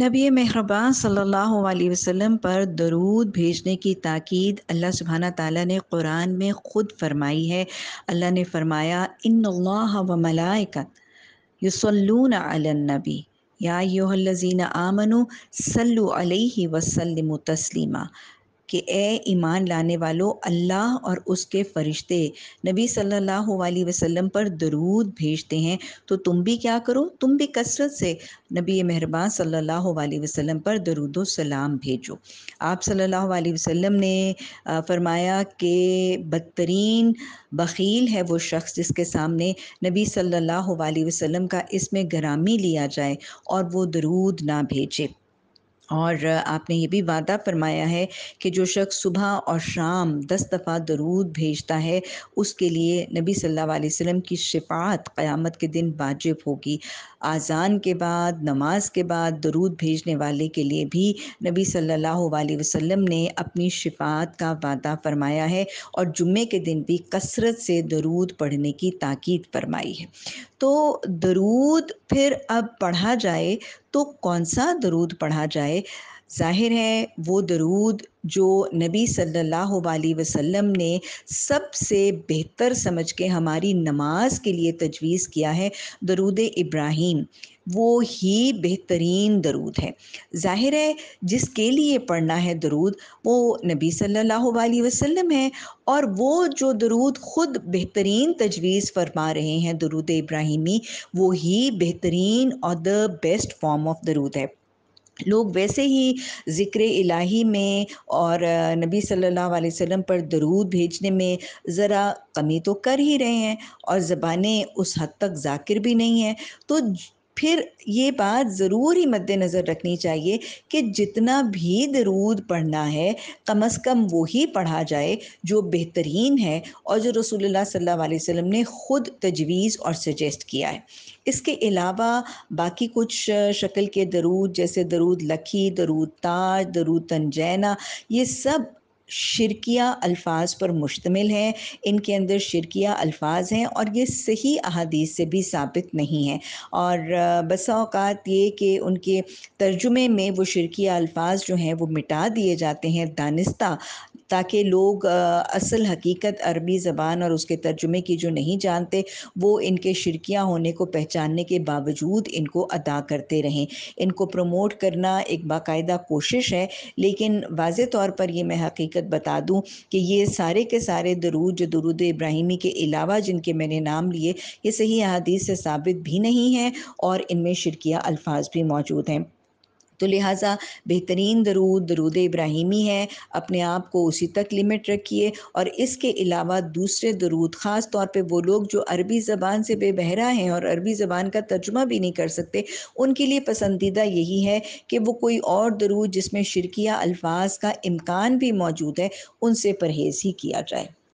नबी मेहरबान सल्लल्लाहु अलैहि वसल्लम पर दरूद भेजने की ताकीद अल्लाह सुबहाना ताला ने कुरान में ख़ुद फरमाई है अल्लाह ने फरमाया इन व मलाइकत युसल्लून नबी या योहल्लजीन आमनु सल्लु अलैहि वसल्लम तस्लीमा कि ए ईमान लाने वालों अल्लाह और उसके फ़रिश्ते नबी सल्लल्लाहु अलैहि वसल्लम पर दरूद भेजते हैं तो तुम भी क्या करो तुम भी कसरत से नबी मेहरबान सल्लल्लाहु अलैहि वसल्लम पर दरूद सलाम भेजो आप सल्लल्लाहु अलैहि वसल्लम ने फरमाया कि बदतरीन बखील है वो शख्स जिसके सामने नबी सल्लल्लाहु अलैहि वसल्लम का इसमें गरामी लिया जाए और वो दरूद ना भेजे और आपने ये भी वादा फरमाया है कि जो शख्स सुबह और शाम दस दफ़ा दरूद भेजता है उसके लिए नबी सल्लल्लाहु अलैहि वसल्लम की शिफात क़यामत के दिन वाजिब होगी आज़ान के बाद नमाज के बाद दरूद भेजने वाले के लिए भी नबी सल्लल्लाहु अलैहि वसल्लम ने अपनी शिफात का वादा फरमाया है और जुम्मे के दिन भी कसरत से दरूद पढ़ने की ताकीद फरमाई है तो दरूद फिर अब पढ़ा जाए तो कौन सा दरूद पढ़ा जाए ज़ाहिर है वो दरूद जो नबी सल्लल्लाहु अलैहि वसल्लम ने सबसे बेहतर समझ के हमारी नमाज के लिए तजवीज़ किया है दरूद इब्राहिम वो ही बेहतरीन दरूद है ज़ाहिर है जिसके लिए पढ़ना है दरूद वो नबी सल्लल्लाहु अलैहि वसल्लम है और वो जो दरूद ख़ुद बेहतरीन तजवीज़ फरमा रहे हैं दरूद इब्राहिमी वो ही बेहतरीन और द बेस्ट फॉर्म ऑफ दरूद है लोग वैसे ही ज़िक्र इलाही में और नबी सल्लल्लाहु अलैहि वसल्लम पर दरूद भेजने में ज़रा कमी तो कर ही रहे हैं और ज़बानें उस हद तक जाकिर भी नहीं हैं तो फिर ये बात ज़रूर ही मद्देनज़र रखनी चाहिए कि जितना भी दरूद पढ़ना है कम अज़ कम वही पढ़ा जाए जो बेहतरीन है और जो रसूलुल्लाह सल्लल्लाहु अलैहि वसल्लम ने ख़ुद तजवीज़ और सजेस्ट किया है इसके अलावा बाकी कुछ शक्ल के दरूद जैसे दरूद लखी दरूद ताज दरूद तंजैना ये सब शिरकिया अल्फाज पर मुश्तमिल हैं इनके अंदर शिरकिया अल्फाज हैं और ये सही अहादीस से भी साबित नहीं हैं और बसाओकात ये कि उनके तर्जुमे में वो शिरकिया अल्फाज जो हैं वो मिटा दिए जाते हैं दानिस्ता ताकि लोग असल हकीकत अरबी ज़बान और उसके तर्जुमे की जो नहीं जानते वो इनके शिरकियाँ होने को पहचानने के बावजूद इनको अदा करते रहें इनको प्रमोट करना एक बाकायदा कोशिश है लेकिन वाज तौर पर ये मैं हकीकत बता दूँ कि ये सारे के सारे दरूद जो दरूद इब्राहिमी के अलावा जिनके मैंने नाम लिए ये सही अहादीस से साबित भी नहीं हैं और इनमें शिरकिया अल्फाज भी मौजूद हैं तो लिहाजा बेहतरीन दरूद दरूद इब्राहिमी है अपने आप को उसी तक लिमिट रखिए और इसके अलावा दूसरे दरूद ख़ास तौर पर वो लोग जो अरबी ज़बान से बेबहरा हैं और अरबी ज़बान का तर्जुमा भी नहीं कर सकते उनके लिए पसंदीदा यही है कि वो कोई और दरूद जिसमें शिरकिया अल्फाज का इम्कान भी मौजूद है उनसे परहेज़ ही किया जाए